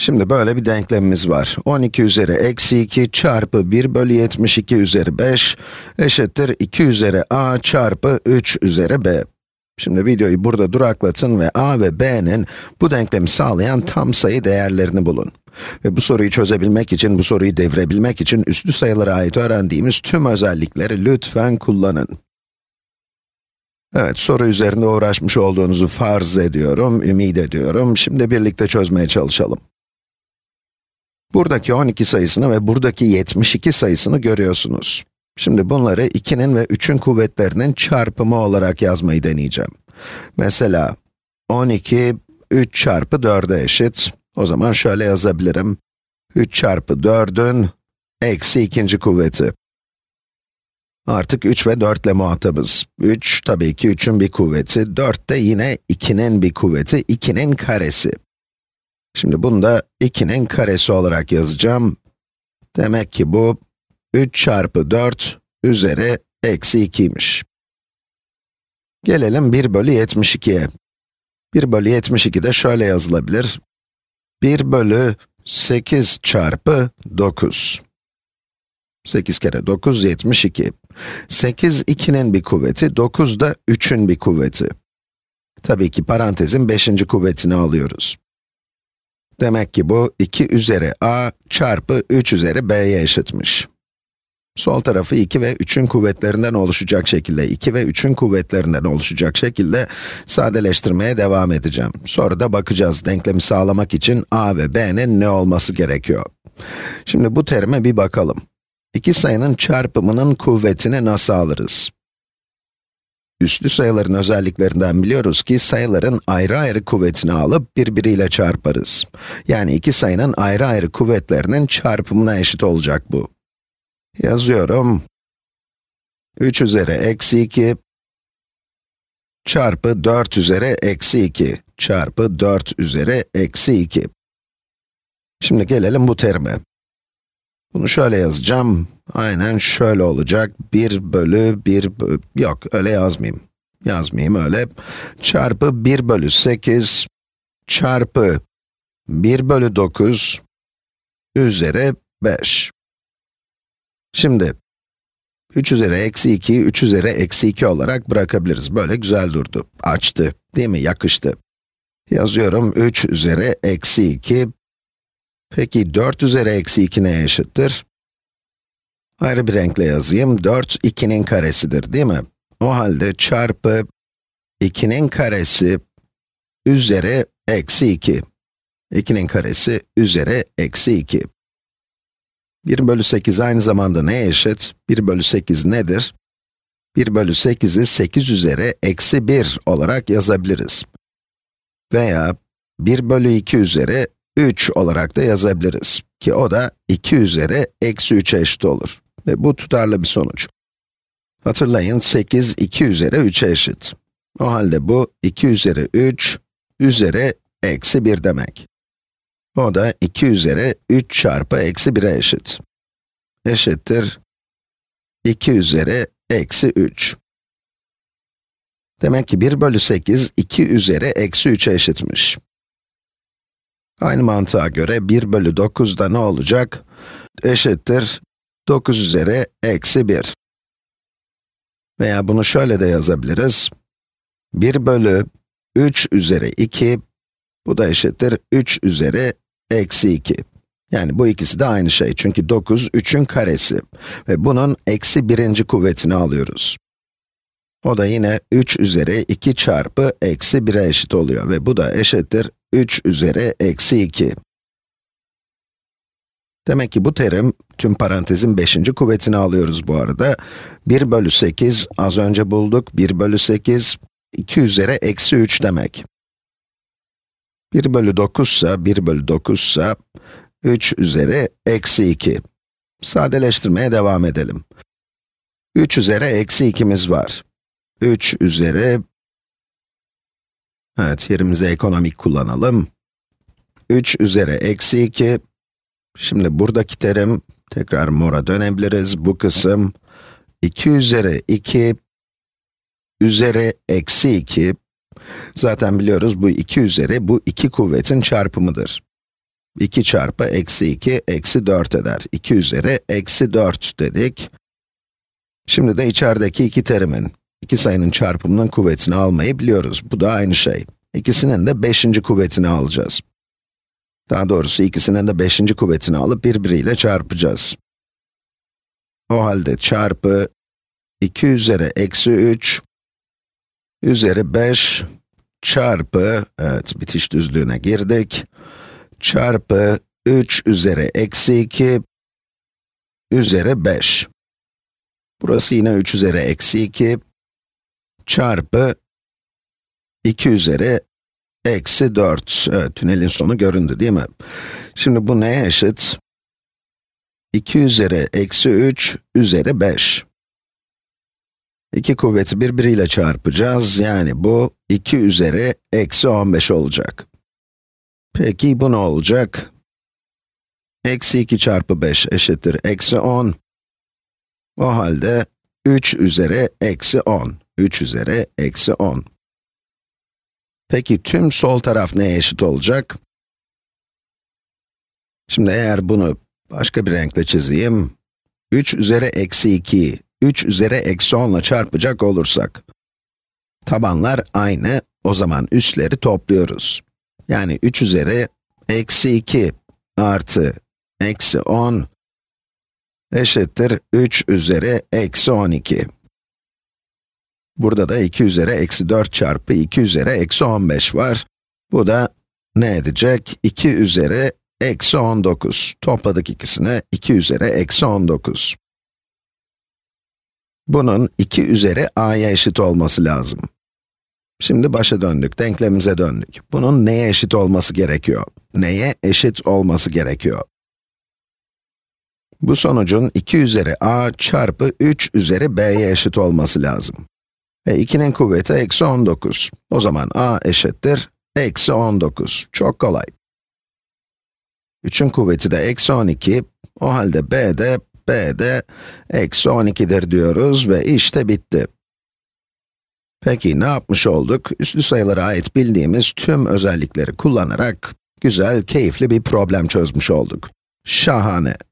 Şimdi böyle bir denklemimiz var. 12 üzeri eksi 2 çarpı 1 bölü 72 üzeri 5 eşittir 2 üzeri a çarpı 3 üzeri b. Şimdi videoyu burada duraklatın ve a ve b'nin bu denklemi sağlayan tam sayı değerlerini bulun. Ve bu soruyu çözebilmek için, bu soruyu devirebilmek için üslü sayılara ait öğrendiğimiz tüm özellikleri lütfen kullanın. Evet, soru üzerinde uğraşmış olduğunuzu farz ediyorum, ümit ediyorum. Şimdi birlikte çözmeye çalışalım. Buradaki 12 sayısını ve buradaki 72 sayısını görüyorsunuz. Şimdi bunları 2'nin ve 3'ün kuvvetlerinin çarpımı olarak yazmayı deneyeceğim. Mesela 12, 3 çarpı 4'e eşit. O zaman şöyle yazabilirim. 3 çarpı 4'ün eksi ikinci kuvveti. Artık 3 ve 4 ile muhatabız. 3 tabii ki 3'ün bir kuvveti, 4 de yine 2'nin bir kuvveti, 2'nin karesi. Şimdi bunu da 2'nin karesi olarak yazacağım. Demek ki bu 3 çarpı 4 üzeri eksi 2'ymiş. Gelelim 1 bölü 72'ye. 1 bölü 72 de şöyle yazılabilir. 1 bölü 8 çarpı 9. 8 kere 9, 72. 8, 2'nin bir kuvveti, 9 da 3'ün bir kuvveti. Tabii ki parantezin 5. kuvvetini alıyoruz. Demek ki bu 2 üzeri a çarpı 3 üzeri b'ye eşitmiş. Sol tarafı 2 ve 3'ün kuvvetlerinden oluşacak şekilde, 2 ve 3'ün kuvvetlerinden oluşacak şekilde sadeleştirmeye devam edeceğim. Sonra da bakacağız, denklemi sağlamak için a ve b'nin ne olması gerekiyor. Şimdi bu terime bir bakalım. İki sayının çarpımının kuvvetini nasıl alırız? Üslü sayıların özelliklerinden biliyoruz ki sayıların ayrı ayrı kuvvetini alıp birbiriyle çarparız. Yani iki sayının ayrı ayrı kuvvetlerinin çarpımına eşit olacak bu. Yazıyorum. 3 üzeri eksi 2 çarpı 4 üzeri eksi 2 çarpı 4 üzeri eksi 2. Şimdi gelelim bu terime. Bunu şöyle yazacağım. Aynen şöyle olacak. 1 bölü 1, yok öyle yazmayayım. Yazmayayım öyle. Çarpı 1 bölü 8, çarpı 1 bölü 9, üzeri 5. Şimdi, 3 üzeri eksi 2, 3 üzeri eksi 2 olarak bırakabiliriz. Böyle güzel durdu. Açtı, değil mi? Yakıştı. Yazıyorum 3 üzeri eksi 2 Peki 4 üzeri eksi 2 neye eşittir? Ayrı bir renkle yazayım. 4, 2'nin karesidir değil mi? O halde çarpı 2'nin karesi üzeri eksi 2. 2'nin karesi üzeri eksi 2. 1 bölü 8 aynı zamanda neye eşit? 1 bölü 8 nedir? 1 bölü 8'i 8 üzeri eksi 1 olarak yazabiliriz. Veya 1 bölü 2 üzeri 3 olarak da yazabiliriz. Ki o da 2 üzeri eksi 3'e eşit olur. Ve bu tutarlı bir sonuç. Hatırlayın 8 2 üzeri 3'e eşit. O halde bu 2 üzeri 3 üzeri eksi 1 demek. O da 2 üzeri 3 çarpı eksi 1'e eşit. Eşittir 2 üzeri eksi 3. Demek ki 1 bölü 8, 2 üzeri eksi 3'e eşitmiş. Aynı mantığa göre 1 bölü 9 da ne olacak? Eşittir 9 üzeri eksi 1. Veya bunu şöyle de yazabiliriz. 1 bölü 3 üzeri 2, bu da eşittir 3 üzeri eksi 2. Yani bu ikisi de aynı şey çünkü 9, 3'ün karesi ve bunun eksi birinci kuvvetini alıyoruz. O da yine 3 üzeri 2 çarpı eksi 1'e eşit oluyor ve bu da eşittir 3 üzeri eksi 2. Demek ki bu terim, tüm parantezin 5. kuvvetini alıyoruz bu arada. 1 bölü 8, az önce bulduk, 1 bölü 8, 2 üzeri eksi 3 demek. 1 bölü 9 ise, 1 bölü 9 ise, 3 üzeri eksi 2. Sadeleştirmeye devam edelim. 3 üzeri eksi 2'miz var. 3 üzeri Evet, yerimizi ekonomik kullanalım. 3 üzeri eksi 2. Şimdi buradaki terim, tekrar mora dönebiliriz. Bu kısım 2 üzeri 2 üzeri eksi 2. Zaten biliyoruz bu 2 üzeri bu iki kuvvetin çarpımıdır. 2 çarpı eksi 2 eksi 4 eder. 2 üzeri eksi 4 dedik. Şimdi de içerideki iki terimin İki sayının çarpımının kuvvetini almayı biliyoruz. Bu da aynı şey. İkisinin de beşinci kuvvetini alacağız. Daha doğrusu ikisinin de beşinci kuvvetini alıp birbiriyle çarpacağız. O halde çarpı 2 üzeri eksi 3 üzeri 5 çarpı, evet bitiş düzlüğüne girdik, çarpı 3 üzeri eksi 2 üzeri 5. Burası yine 3 üzeri eksi 2 çarpı 2 üzeri eksi 4. Evet, tünelin sonu göründü değil mi? Şimdi bu neye eşit? 2 üzeri eksi 3 üzeri 5. İki kuvveti birbiriyle çarpacağız, yani bu 2 üzeri eksi 15 olacak. Peki bu ne olacak? Eksi 2 çarpı 5 eşittir eksi 10. O halde 3 üzeri eksi 10. 3 üzeri eksi 10. Peki tüm sol taraf neye eşit olacak? Şimdi eğer bunu başka bir renkle çizeyim, 3 üzeri eksi 2, 3 üzeri eksi 10 ile çarpacak olursak, tabanlar aynı, o zaman üstleri topluyoruz. Yani 3 üzeri eksi 2 artı eksi 10 eşittir 3 üzeri eksi 12. Burada da 2 üzeri eksi 4 çarpı 2 üzeri eksi 15 var. Bu da ne edecek? 2 üzeri eksi 19. Topladık ikisini, 2 üzeri eksi 19. Bunun 2 üzeri a'ya eşit olması lazım. Şimdi başa döndük, denklemimize döndük. Bunun neye eşit olması gerekiyor? Neye eşit olması gerekiyor? Bu sonucun 2 üzeri a çarpı 3 üzeri b'ye eşit olması lazım. E 2'nin kuvveti eksi 19. O zaman a eşittir eksi 19. Çok kolay. 3'ün kuvveti de eksi 12. O halde b de, b de eksi 12'dir diyoruz ve işte bitti. Peki ne yapmış olduk? Üslü sayılara ait bildiğimiz tüm özellikleri kullanarak güzel, keyifli bir problem çözmüş olduk. Şahane!